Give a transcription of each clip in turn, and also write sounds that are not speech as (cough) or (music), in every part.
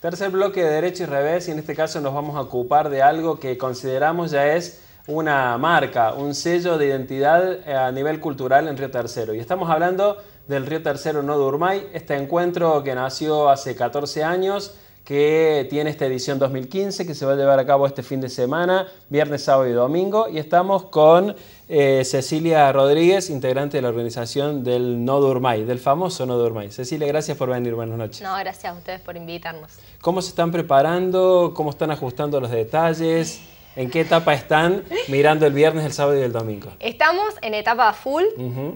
Tercer bloque de derecho y revés, y en este caso nos vamos a ocupar de algo que consideramos ya es una marca, un sello de identidad eh, a nivel cultural en Río Tercero. Y estamos hablando del Río Tercero No Durmay, este encuentro que nació hace 14 años que tiene esta edición 2015 que se va a llevar a cabo este fin de semana, viernes, sábado y domingo. Y estamos con eh, Cecilia Rodríguez, integrante de la organización del No Durmay, del famoso No Durmay. Cecilia, gracias por venir, buenas noches. No, gracias a ustedes por invitarnos. ¿Cómo se están preparando? ¿Cómo están ajustando los detalles? ¿En qué etapa están mirando el viernes, el sábado y el domingo? Estamos en etapa full.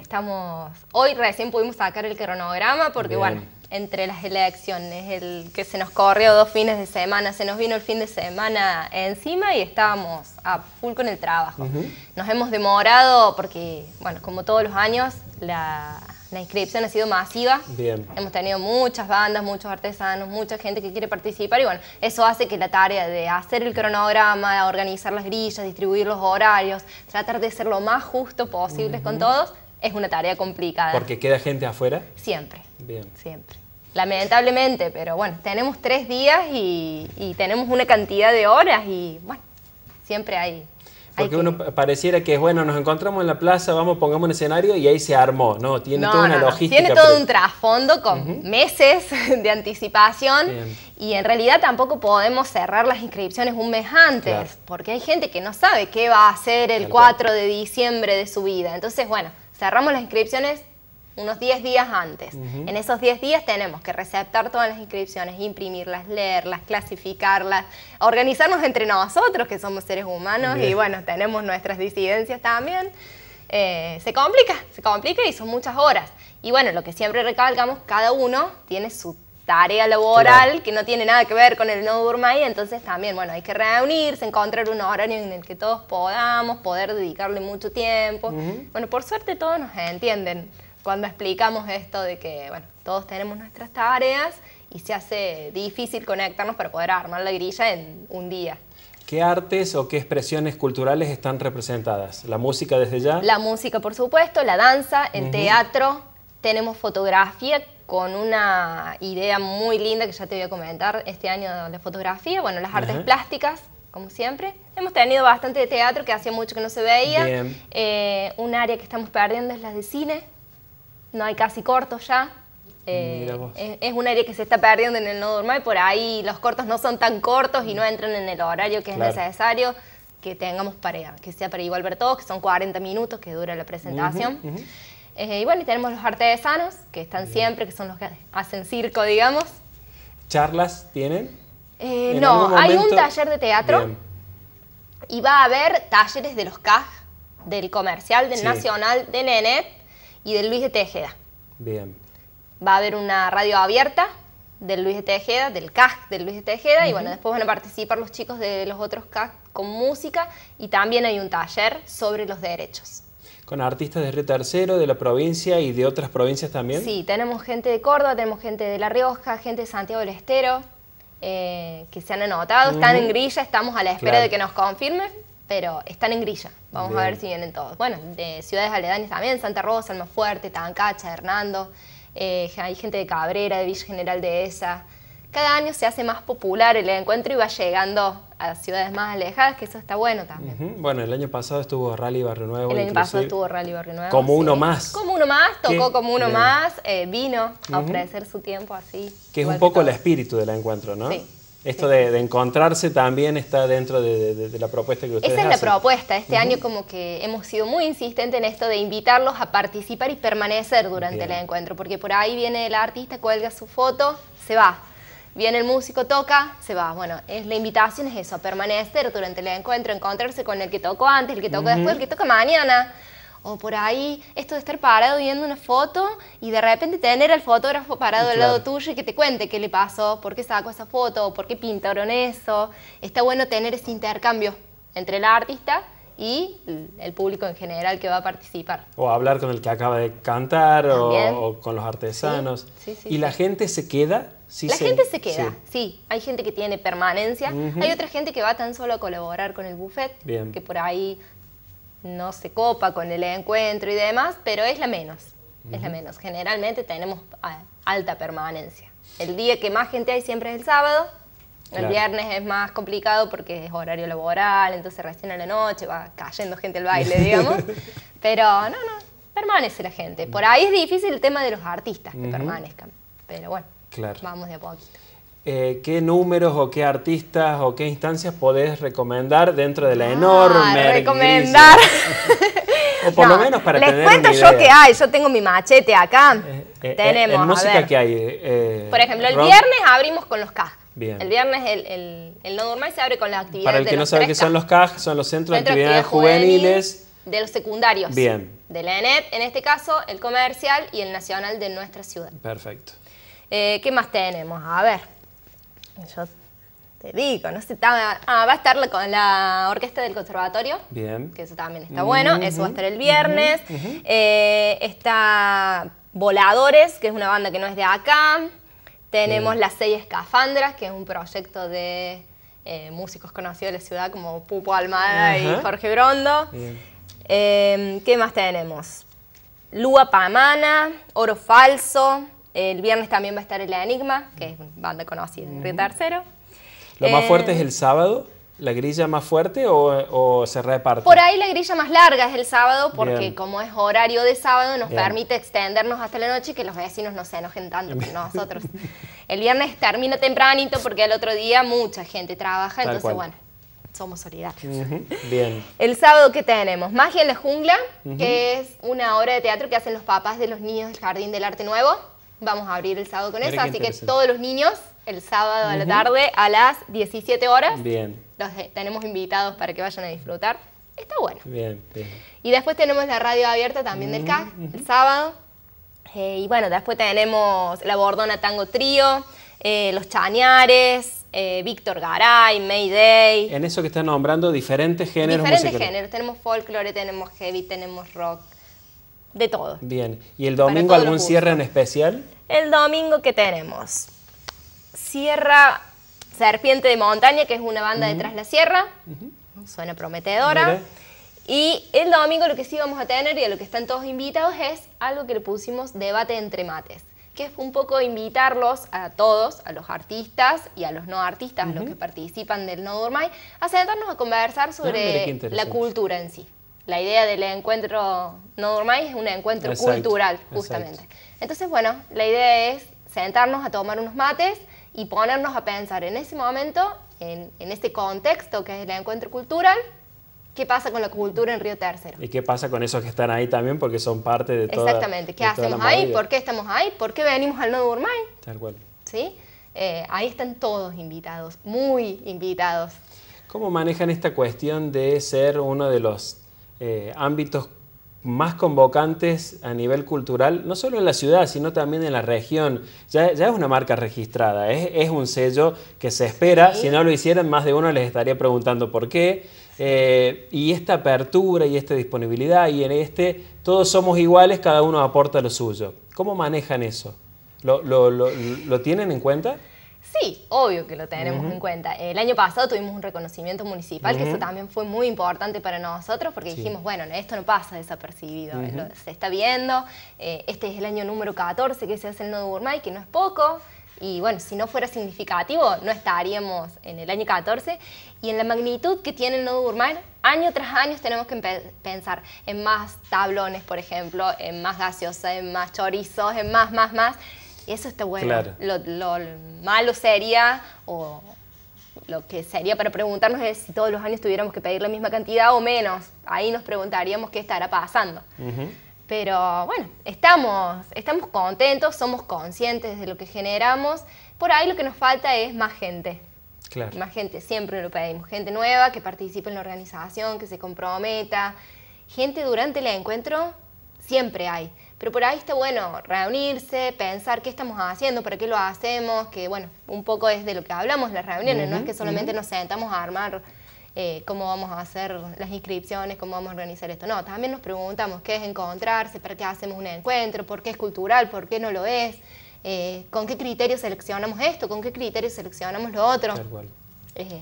Estamos. Hoy recién pudimos sacar el cronograma porque, bueno entre las elecciones, el que se nos corrió dos fines de semana, se nos vino el fin de semana encima y estábamos a full con el trabajo. Nos hemos demorado porque, bueno, como todos los años, la, inscripción ha sido masiva. Bien. Hemos tenido muchas bandas, muchos artesanos, mucha gente que quiere participar y bueno, eso hace que la tarea de hacer el cronograma, organizar las grillas, distribuir los horarios, tratar de ser lo más justo posible con todos, es una tarea complicada. ¿Porque queda gente afuera? Siempre. Bien. Siempre. Lamentablemente, pero bueno, tenemos tres días y, tenemos una cantidad de horas y bueno, siempre hay porque uno pareciera que, es bueno, nos encontramos en la plaza, vamos, pongamos un escenario y ahí se armó, ¿no? Tiene toda una logística. Tiene todo un trasfondo con meses (laughs) de anticipación y en realidad tampoco podemos cerrar las inscripciones un mes antes, porque hay gente que no sabe qué va a hacer el 4 de diciembre de su vida. Entonces, bueno, cerramos las inscripciones unos 10 días antes. En esos 10 días tenemos que receptar todas las inscripciones, imprimirlas, leerlas, clasificarlas, organizarnos entre nosotros, que somos seres humanos y bueno, tenemos nuestras disidencias también. Eh, se complica, se complica y son muchas horas. Y bueno, lo que siempre recalcamos, cada uno tiene su tarea laboral que no tiene nada que ver con el no y entonces también, bueno, hay que reunirse, encontrar un horario en el que todos podamos, poder dedicarle mucho tiempo. Bueno, por suerte todos nos entienden cuando explicamos esto de que, bueno, todos tenemos nuestras tareas y se hace difícil conectarnos para poder armar la grilla en un día. ¿Qué artes o qué expresiones culturales están representadas? ¿La música desde ya? La música, por supuesto, la danza, el teatro, tenemos fotografía, con una idea muy linda que ya te voy a comentar este año de fotografía, bueno, las artes plásticas, como siempre. Hemos tenido bastante de teatro que hacía mucho que no se veía. Eh, un área que estamos perdiendo es las de cine. No hay casi cortos ya. Eh, es, un área que se está perdiendo en el no normal, por ahí los cortos no son tan cortos y no entran en el horario que es necesario que tengamos para que sea para igual ver todos, que son 40 minutos que dura la presentación. Eh, y bueno, y tenemos los artesanos, que están siempre, que son los que hacen circo, digamos. ¿Charlas tienen? Eh, no, hay un taller de teatro y va a haber talleres de los CAG, del Comercial, del Nacional, de nenet y del Luis de Tejeda. Bien. Va a haber una radio abierta del Luis de Tejeda, del CAG del Luis de Tejeda, y bueno, después van a participar los chicos de los otros CAG con música y también hay un taller sobre los derechos con artistas de Río Tercero, de la provincia y de otras provincias también. Sí, tenemos gente de Córdoba, tenemos gente de La Rioja, gente de Santiago del Estero, eh, que se han anotado, están en grilla, estamos a la espera de que nos confirmen, pero están en grilla. Vamos a ver si vienen todos. Bueno, de ciudades aledañas también, Santa Rosa, Almafuerte, Tancacha, Hernando, eh, hay gente de Cabrera, de Villa General de Esa, cada año se hace más popular el encuentro y va llegando a ciudades más alejadas, que eso está bueno también. Bueno, el año pasado estuvo Rally Barrio Nuevo. El año pasado estuvo Rally Barrio Nuevo. Como uno más. Como uno más, tocó como uno más, eh, vino a ofrecer su tiempo así. Que es un poco el espíritu del encuentro, ¿no? Sí. Esto de, encontrarse también está dentro de, la propuesta que ustedes Esa es la propuesta. Este año como que hemos sido muy insistentes en esto de invitarlos a participar y permanecer durante el encuentro, porque por ahí viene el artista, cuelga su foto, se va Viene el músico, toca, se va. Bueno, es, la invitación es eso, permanecer durante el encuentro, encontrarse con el que tocó antes, el que tocó después, el que toca mañana. O por ahí, esto de estar parado viendo una foto y de repente tener al fotógrafo parado al lado tuyo y que te cuente qué le pasó, por qué sacó esa foto, por qué pintaron eso. Está bueno tener ese intercambio entre el artista y el público en general que va a participar. O hablar con el que acaba de cantar o, con los artesanos. y la gente se queda la gente se queda, sí. Hay gente que tiene permanencia, hay otra gente que va tan solo a colaborar con el buffet, que por ahí no se copa con el encuentro y demás, pero es la menos. Es la menos. Generalmente tenemos ah, alta permanencia. El día que más gente hay siempre es el sábado. El viernes es más complicado porque es horario laboral, entonces recién a la noche va cayendo gente al baile, digamos. (laughs) Pero no, no, permanece la gente. Por ahí es difícil el tema de los artistas que permanezcan pero bueno, vamos de a poquito. Eh, ¿Qué números o qué artistas o qué instancias podés recomendar dentro de la ah, enorme... Recomendar. (laughs) o por lo menos para les cuento yo qué hay, yo tengo mi machete acá. Eh, eh, Tenemos, en música que hay. por ejemplo, el viernes abrimos con los K. Bien. El viernes el, no normal se abre con las actividades. Para el que no sabe qué son los CAJ, son los centros, centros de actividades, juveniles. De los secundarios. Bien. De la ENET, en este caso, el comercial y el nacional de nuestra ciudad. Perfecto. Eh, ¿Qué más tenemos? A ver. Yo te digo, no sé, ah, va a estar con la orquesta del conservatorio. Que eso también está bueno, eso va a estar el viernes. Eh, está Voladores, que es una banda que no es de acá. Tenemos Las Seis Escafandras, que es un proyecto de eh, músicos conocidos de la ciudad como Pupo Almada y Jorge Brondo. ¿Qué más tenemos? Lua Pamana, Oro Falso, el viernes también va a estar el Enigma, que es banda conocida de Río Tercero. ¿Lo más eh, fuerte es el sábado? ¿La grilla más fuerte o, se reparte? Por ahí la grilla más larga es el sábado, porque como es horario de sábado, nos permite extendernos hasta la noche y que los vecinos no se enojen tanto con (laughs) nosotros. El viernes termina tempranito porque el otro día mucha gente trabaja, entonces bueno, somos solidarios. Bien. El sábado que tenemos, Magia en la Jungla, que es una obra de teatro que hacen los papás de los niños del Jardín del Arte Nuevo vamos a abrir el sábado con eso, así que todos los niños el sábado a la tarde a las 17 horas. Bien. Los eh, tenemos invitados para que vayan a disfrutar. Está bueno. Bien, Y después tenemos la radio abierta también del CAC, el sábado. Eh, y bueno, después tenemos la Bordona Tango Trío, eh, los Chañares, Víctor Garay, Mayday. En eso que están nombrando, diferentes géneros musicales. Diferentes géneros. Tenemos folclore, tenemos heavy, tenemos rock de todo. Bien. ¿Y el domingo algún cierre en especial? El domingo que tenemos. Sierra Serpiente de Montaña, que es una banda detrás de la sierra. Suena prometedora. Y el domingo lo que sí vamos a tener y a lo que están todos invitados es algo que le pusimos debate entre mates, que es un poco invitarlos a todos, a los artistas y a los no artistas, los que participan del No Dormay, a sentarnos a conversar ah, sobre la cultura en sí la idea del encuentro no normal es un encuentro cultural, justamente. Entonces, bueno, la idea es sentarnos a tomar unos mates y ponernos a pensar en ese momento, en, este contexto que es el encuentro cultural, qué pasa con la cultura en Río Tercero. Y qué pasa con esos que están ahí también porque son parte de todo. Exactamente, qué hacemos ahí, por qué estamos ahí, por qué venimos al No Tal cual. ¿Sí? Eh, ahí están todos invitados, muy invitados. ¿Cómo manejan esta cuestión de ser uno de los eh, ámbitos más convocantes a nivel cultural, no solo en la ciudad, sino también en la región. Ya, es una marca registrada, es, un sello que se espera. Si no lo hicieran, más de uno les estaría preguntando por qué. Eh, y esta apertura y esta disponibilidad y en este, todos somos iguales, cada uno aporta lo suyo. ¿Cómo manejan eso? lo tienen en cuenta? Sí, obvio que lo tenemos en cuenta. El año pasado tuvimos un reconocimiento municipal, que eso también fue muy importante para nosotros, porque dijimos, bueno, esto no pasa desapercibido, eh, se está viendo, eh, este es el año número 14 que se hace el Nodo Gourmet, que no es poco, y bueno, si no fuera significativo, no estaríamos en el año 14. Y en la magnitud que tiene el nodo Gourmay, año tras año tenemos que pensar en más tablones, por ejemplo, en más gaseosa, en más chorizos, en más, más, más. Eso está bueno. Lo, malo sería, o lo que sería para preguntarnos es si todos los años tuviéramos que pedir la misma cantidad o menos. Ahí nos preguntaríamos qué estará pasando. Pero bueno, estamos, estamos contentos, somos conscientes de lo que generamos. Por ahí lo que nos falta es más gente. Más gente, siempre lo pedimos. Gente nueva que participe en la organización, que se comprometa. Gente durante el encuentro, siempre hay. Pero por ahí está bueno reunirse, pensar qué estamos haciendo, para qué lo hacemos, que bueno, un poco es de lo que hablamos las reuniones, no es que solamente nos sentamos a armar eh, cómo vamos a hacer las inscripciones, cómo vamos a organizar esto. No, también nos preguntamos qué es encontrarse, para qué hacemos un encuentro, por qué es cultural, por qué no lo es, eh, con qué criterio seleccionamos esto, con qué criterio seleccionamos lo otro. Eh,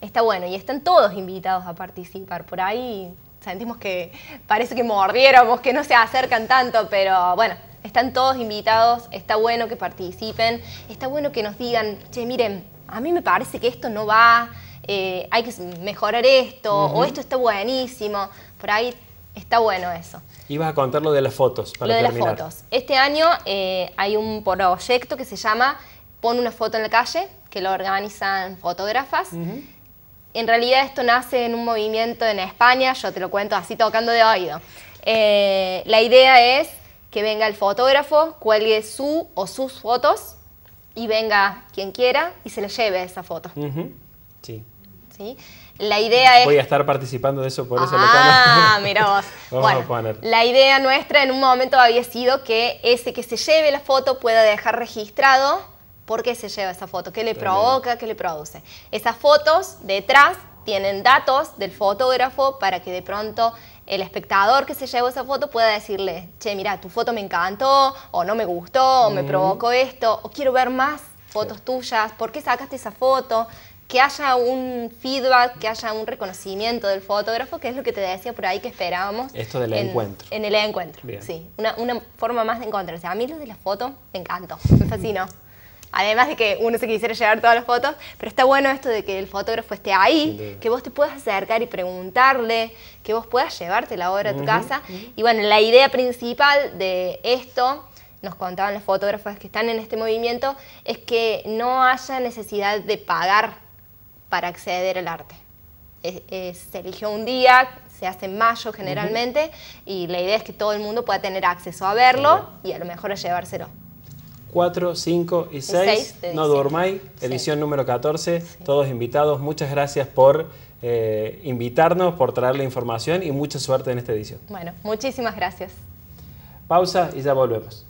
está bueno y están todos invitados a participar. Por ahí sentimos que parece que mordiéramos, que no se acercan tanto, pero bueno, están todos invitados, está bueno que participen, está bueno que nos digan, che, miren, a mí me parece que esto no va, eh, hay que mejorar esto, o esto está buenísimo, por ahí está bueno eso. Ibas a contar lo de las fotos. Para lo de las fotos. Este año eh, hay un proyecto que se llama Pon una foto en la calle, que lo organizan fotógrafas en realidad esto nace en un movimiento en España, yo te lo cuento así tocando de oído. Eh, la idea es que venga el fotógrafo, cuelgue su o sus fotos y venga quien quiera y se le lleve esa foto. Sí. ¿Sí? La idea es... Voy a estar participando de eso, por eso ah, (laughs) mira vos. (laughs) Vamos bueno, La idea nuestra en un momento había sido que ese que se lleve la foto pueda dejar registrado ¿Por qué se lleva esa foto? ¿Qué le provoca? ¿Qué le produce? Esas fotos detrás tienen datos del fotógrafo para que de pronto el espectador que se llevó esa foto pueda decirle, che, mira, tu foto me encantó, o no me gustó, o me provocó esto, o quiero ver más fotos tuyas, ¿por qué sacaste esa foto? Que haya un feedback, que haya un reconocimiento del fotógrafo, que es lo que te decía por ahí que esperábamos. Esto del encuentro. En el encuentro, sí. Una, forma más de encontrarse. A mí lo de la foto me encantó, me fascinó. Además de que uno se quisiera llevar todas las fotos, pero está bueno esto de que el fotógrafo esté ahí, que vos te puedas acercar y preguntarle, que vos puedas llevarte la obra a tu casa. Y bueno, la idea principal de esto, nos contaban los fotógrafos que están en este movimiento, es que no haya necesidad de pagar para acceder al arte. se eligió un día, se hace en mayo generalmente, y la idea es que todo el mundo pueda tener acceso a verlo y a lo mejor a llevárselo. 4, 5 y 6. no dormáis, edición número 14. Todos invitados. Muchas gracias por eh, invitarnos, por traer la información y mucha suerte en esta edición. Bueno, muchísimas gracias. Pausa y ya volvemos.